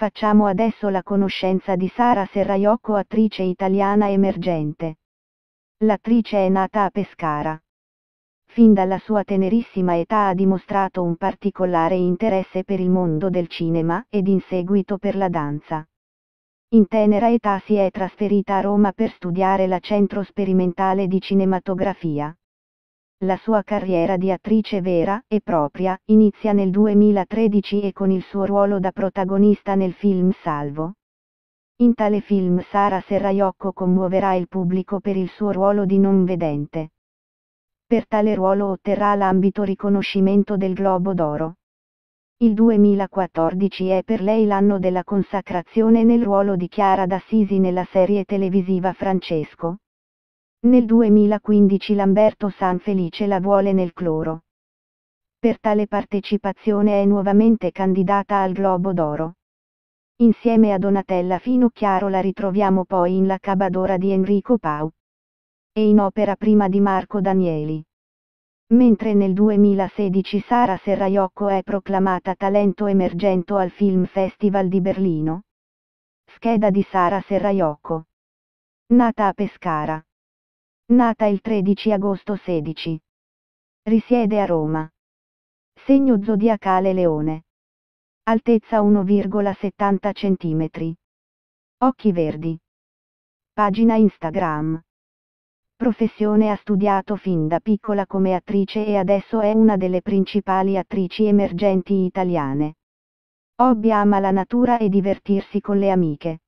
Facciamo adesso la conoscenza di Sara Serraiocco attrice italiana emergente. L'attrice è nata a Pescara. Fin dalla sua tenerissima età ha dimostrato un particolare interesse per il mondo del cinema ed in seguito per la danza. In tenera età si è trasferita a Roma per studiare la Centro Sperimentale di Cinematografia. La sua carriera di attrice vera e propria inizia nel 2013 e con il suo ruolo da protagonista nel film Salvo. In tale film Sara Serraiocco commuoverà il pubblico per il suo ruolo di non vedente. Per tale ruolo otterrà l'ambito riconoscimento del Globo d'Oro. Il 2014 è per lei l'anno della consacrazione nel ruolo di Chiara d'Assisi nella serie televisiva Francesco. Nel 2015 Lamberto Sanfelice la vuole nel cloro. Per tale partecipazione è nuovamente candidata al Globo d'Oro. Insieme a Donatella Finocchiaro la ritroviamo poi in La Cabadora di Enrico Pau. E in opera prima di Marco Danieli. Mentre nel 2016 Sara Serraiocco è proclamata talento emergente al Film Festival di Berlino. Scheda di Sara Serraiocco. Nata a Pescara. Nata il 13 agosto 16. Risiede a Roma. Segno zodiacale leone. Altezza 1,70 cm. Occhi verdi. Pagina Instagram. Professione ha studiato fin da piccola come attrice e adesso è una delle principali attrici emergenti italiane. Hobby ama la natura e divertirsi con le amiche.